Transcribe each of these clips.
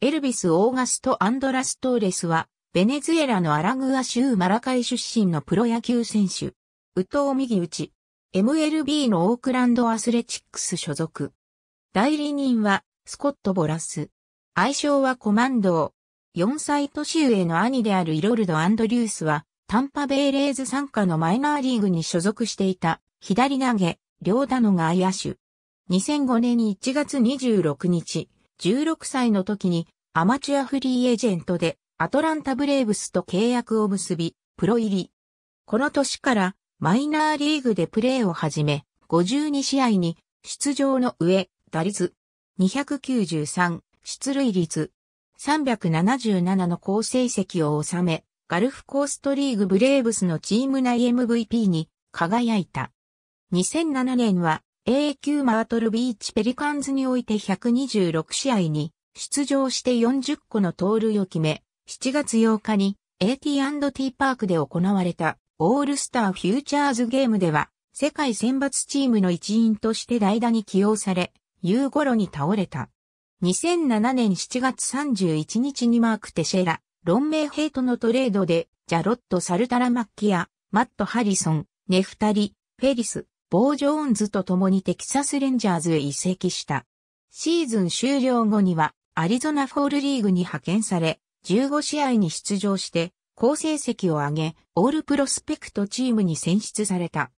エルビス・オーガスト・アンドラストーレスは、ベネズエラのアラグア州マラカイ出身のプロ野球選手。ウト藤右打ち。MLB のオークランドアスレチックス所属。代理人は、スコット・ボラス。愛称はコマンドー。4歳年上の兄であるイロルド・アンドリュースは、タンパベイレーズ参加のマイナーリーグに所属していた、左投げ、両打の外野手。2005年1月26日、16歳の時にアマチュアフリーエージェントでアトランタブレーブスと契約を結び、プロ入り。この年からマイナーリーグでプレーを始め、52試合に出場の上、打率293、出塁率377の好成績を収め、ガルフコーストリーグブレーブスのチーム内 MVP に輝いた。2007年は A 級マートルビーチペリカンズにおいて126試合に出場して40個の盗塁を決め、7月8日に AT&T パークで行われたオールスターフューチャーズゲームでは世界選抜チームの一員として代打に起用され、夕頃に倒れた。2007年7月31日にマーク・テシェラ、ロンメイヘイトのトレードで、ジャロット・サルタラマッキア、マット・ハリソン、ネフタリ、フェリス、ボー・ジョーンズと共にテキサス・レンジャーズへ移籍した。シーズン終了後には、アリゾナフォールリーグに派遣され、15試合に出場して、好成績を上げ、オールプロスペクトチームに選出された。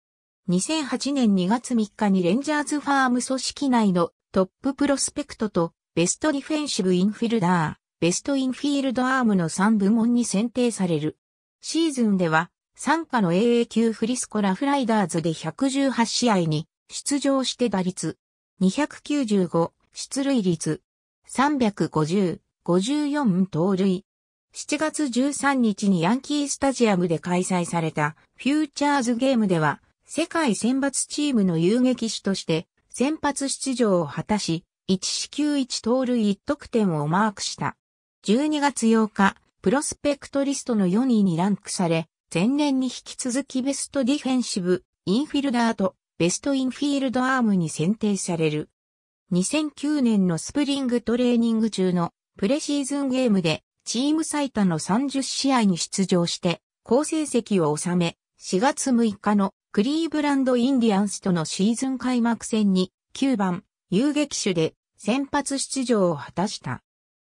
2008年2月3日にレンジャーズファーム組織内のトッププロスペクトとベストディフェンシブインフィルダー、ベストインフィールドアームの3部門に選定される。シーズンでは参加の AA 級フリスコラフライダーズで118試合に出場して打率295出塁率350、54盗塁。7月13日にヤンキースタジアムで開催されたフューチャーズゲームでは世界選抜チームの遊撃手として先発出場を果たし、1四球1盗塁1得点をマークした。12月8日、プロスペクトリストの4位にランクされ、前年に引き続きベストディフェンシブ、インフィルダーとベストインフィールドアームに選定される。2009年のスプリングトレーニング中のプレシーズンゲームでチーム最多の30試合に出場して好成績を収め4月6日のクリーブランドインディアンスとのシーズン開幕戦に9番遊撃手で先発出場を果たした。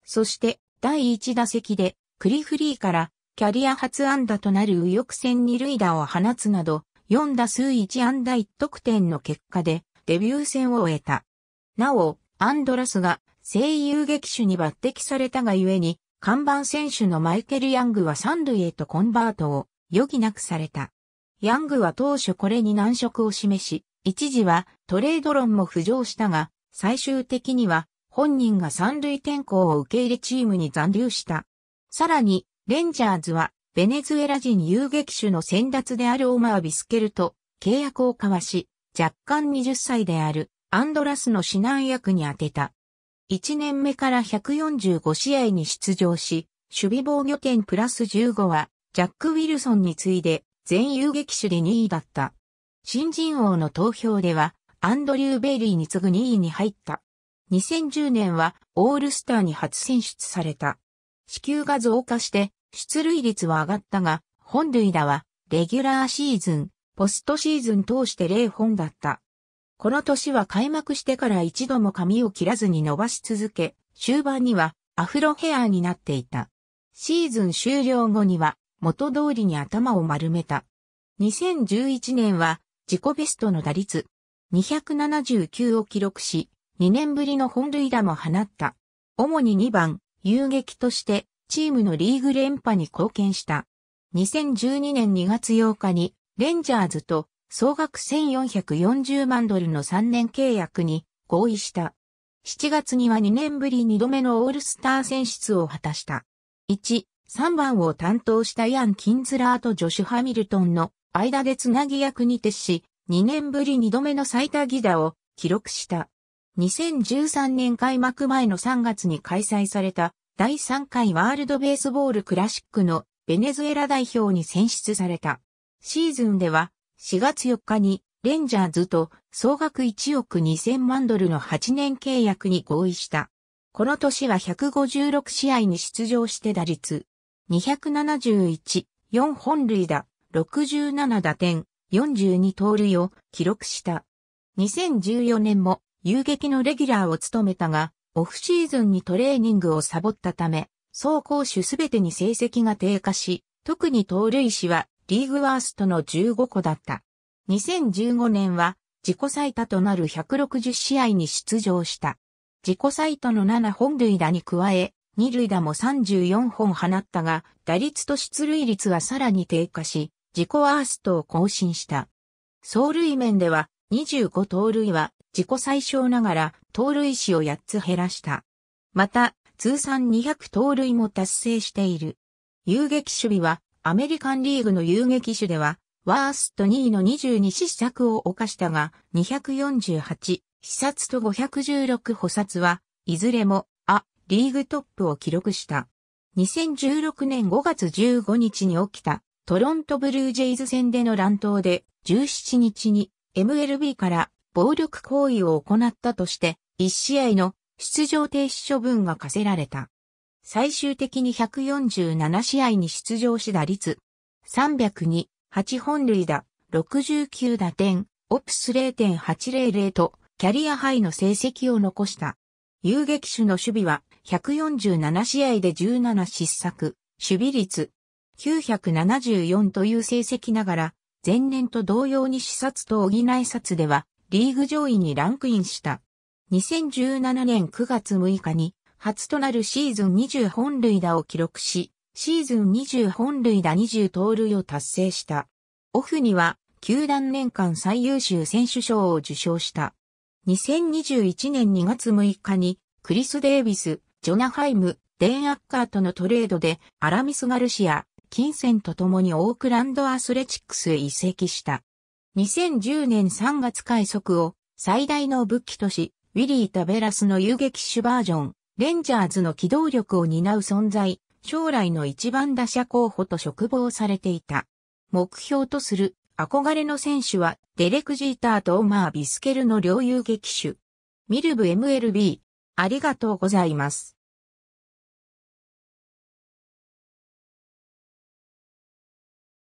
そして第1打席でクリフリーからキャリア初安打となる右翼戦二塁打を放つなど、4打数1安打1得点の結果で、デビュー戦を終えた。なお、アンドラスが声優劇手に抜擢されたがゆえに、看板選手のマイケル・ヤングは三塁へとコンバートを余儀なくされた。ヤングは当初これに難色を示し、一時はトレード論も浮上したが、最終的には本人が三塁転向を受け入れチームに残留した。さらに、レンジャーズは、ベネズエラ人遊撃手の先達であるオマー・ビスケルと契約を交わし、若干20歳であるアンドラスの指南役に当てた。1年目から145試合に出場し、守備防御点プラス15は、ジャック・ウィルソンに次いで全遊撃手で2位だった。新人王の投票では、アンドリュー・ベイリーに次ぐ2位に入った。2010年はオールスターに初選出された。支給が増加して出塁率は上がったが、本塁打は、レギュラーシーズン、ポストシーズン通して0本だった。この年は開幕してから一度も髪を切らずに伸ばし続け、終盤にはアフロヘアーになっていた。シーズン終了後には元通りに頭を丸めた。2011年は自己ベストの打率279を記録し、2年ぶりの本塁打も放った。主に2番、遊撃としてチームのリーグ連覇に貢献した。2012年2月8日に、レンジャーズと総額1440万ドルの3年契約に合意した。7月には2年ぶり2度目のオールスター選出を果たした。1、3番を担当したヤン・キンズラーとジョシュ・ハミルトンの間でつなぎ役に徹し、2年ぶり2度目の最多ギダを記録した。2013年開幕前の3月に開催された第3回ワールドベースボールクラシックのベネズエラ代表に選出された。シーズンでは4月4日にレンジャーズと総額1億2000万ドルの8年契約に合意した。この年は156試合に出場して打率271、4本塁打、67打点、42盗塁を記録した。2014年も遊撃のレギュラーを務めたが、オフシーズンにトレーニングをサボったため、走攻守すべてに成績が低下し、特に盗塁死はリーグワーストの15個だった。2015年は自己最多となる160試合に出場した。自己最多の7本塁打に加え、2塁打も34本放ったが、打率と出塁率はさらに低下し、自己ワーストを更新した。走塁面では25盗塁は自己最小ながら盗塁死を8つ減らした。また、通算200盗塁も達成している。遊撃守備は、アメリカンリーグの遊撃手では、ワースト2位の22試策を犯したが、248、視察と516補殺は、いずれも、あ、リーグトップを記録した。2016年5月15日に起きた、トロントブルージェイズ戦での乱闘で、17日に MLB から暴力行為を行ったとして、1試合の出場停止処分が課せられた。最終的に147試合に出場し打率302、8本塁打、69打点、オプス0.800とキャリアハイの成績を残した。遊撃手の守備は147試合で17失策、守備率974という成績ながら、前年と同様に視察と補い札ではリーグ上位にランクインした。2017年9月6日に、初となるシーズン20本塁打を記録し、シーズン20本塁打20盗塁を達成した。オフには、球団年間最優秀選手賞を受賞した。2021年2月6日に、クリス・デイビス、ジョナ・ハイム、デン・アッカーとのトレードで、アラミス・ガルシア、金銭と共にオークランド・アスレチックスへ移籍した。2010年3月快速を最大の武器とし、ウィリー・タベラスの遊撃手バージョン、レンジャーズの機動力を担う存在、将来の一番打者候補と嘱望されていた。目標とする憧れの選手はデレク・ジーターとオマー・ビスケルの両遊撃手。ミルブ MLB。ありがとうございます。